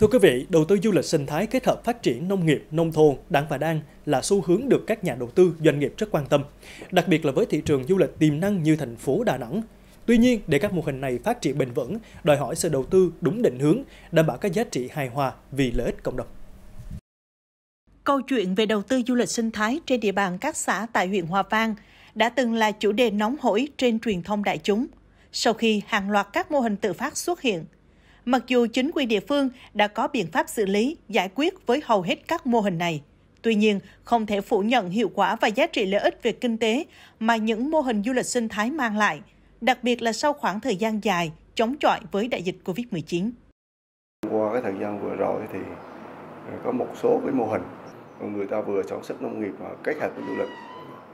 Thưa quý vị, đầu tư du lịch sinh thái kết hợp phát triển nông nghiệp, nông thôn đang và đang là xu hướng được các nhà đầu tư, doanh nghiệp rất quan tâm, đặc biệt là với thị trường du lịch tiềm năng như thành phố Đà Nẵng. Tuy nhiên, để các mô hình này phát triển bền vững, đòi hỏi sự đầu tư đúng định hướng, đảm bảo các giá trị hài hòa vì lợi ích cộng đồng. Câu chuyện về đầu tư du lịch sinh thái trên địa bàn các xã tại huyện Hòa Vang đã từng là chủ đề nóng hổi trên truyền thông đại chúng. Sau khi hàng loạt các mô hình tự phát xuất hiện, mặc dù chính quyền địa phương đã có biện pháp xử lý, giải quyết với hầu hết các mô hình này. Tuy nhiên, không thể phủ nhận hiệu quả và giá trị lợi ích về kinh tế mà những mô hình du lịch sinh thái mang lại, đặc biệt là sau khoảng thời gian dài chống chọi với đại dịch Covid-19. Qua cái thời gian vừa rồi thì có một số cái mô hình người ta vừa sản xuất nông nghiệp mà kết hợp với du lịch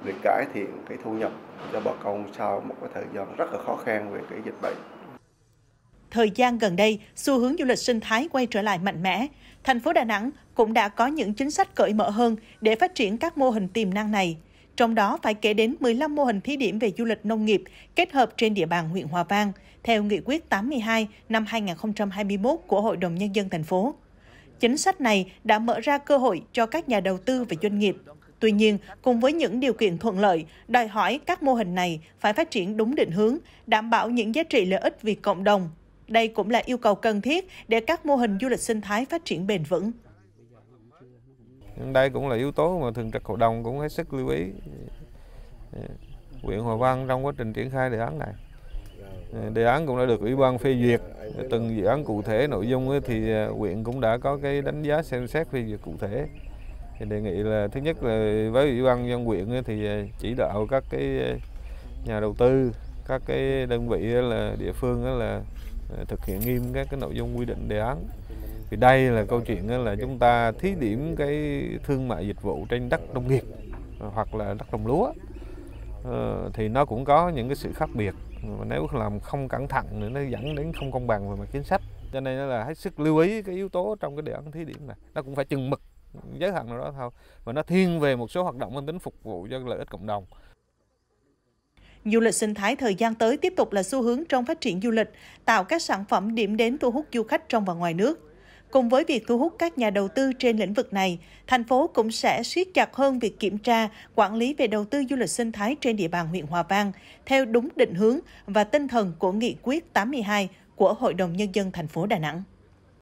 để cải thiện cái thu nhập cho bà con sau một cái thời gian rất là khó khăn về cái dịch bệnh thời gian gần đây, xu hướng du lịch sinh thái quay trở lại mạnh mẽ. Thành phố Đà Nẵng cũng đã có những chính sách cởi mở hơn để phát triển các mô hình tiềm năng này. Trong đó phải kể đến 15 mô hình thí điểm về du lịch nông nghiệp kết hợp trên địa bàn huyện Hòa Vang, theo nghị quyết 82 năm 2021 của Hội đồng Nhân dân thành phố. Chính sách này đã mở ra cơ hội cho các nhà đầu tư và doanh nghiệp. Tuy nhiên, cùng với những điều kiện thuận lợi, đòi hỏi các mô hình này phải phát triển đúng định hướng, đảm bảo những giá trị lợi ích vì cộng đồng, đây cũng là yêu cầu cần thiết để các mô hình du lịch sinh thái phát triển bền vững. Đây cũng là yếu tố mà thường trực hội đồng cũng hết sức lưu ý. quyện Hòa Vang trong quá trình triển khai đề án này. Đề án cũng đã được Ủy ban phê duyệt. Từng dự án cụ thể nội dung thì à, huyện cũng đã có cái đánh giá xem xét phê duyệt cụ thể thì đề nghị là thứ nhất là với ủy ban dân huyện thì à, chỉ đạo các cái à, nhà đầu tư các cái đơn vị là địa phương là Ờ, thực hiện nghiêm các cái nội dung quy định đề án thì đây là câu chuyện là chúng ta thí điểm cái thương mại dịch vụ trên đất nông nghiệp ờ, hoặc là đất trồng lúa ờ, thì nó cũng có những cái sự khác biệt mà nếu làm không cẩn thận thì nó dẫn đến không công bằng về mặt chính sách cho nên là hết sức lưu ý cái yếu tố trong cái đề án thí điểm này nó cũng phải chừng mực giới hạn nào đó thôi và nó thiên về một số hoạt động mang tính phục vụ cho lợi ích cộng đồng Du lịch sinh thái thời gian tới tiếp tục là xu hướng trong phát triển du lịch, tạo các sản phẩm điểm đến thu hút du khách trong và ngoài nước. Cùng với việc thu hút các nhà đầu tư trên lĩnh vực này, thành phố cũng sẽ siết chặt hơn việc kiểm tra, quản lý về đầu tư du lịch sinh thái trên địa bàn huyện Hòa Vang theo đúng định hướng và tinh thần của nghị quyết 82 của Hội đồng nhân dân thành phố Đà Nẵng.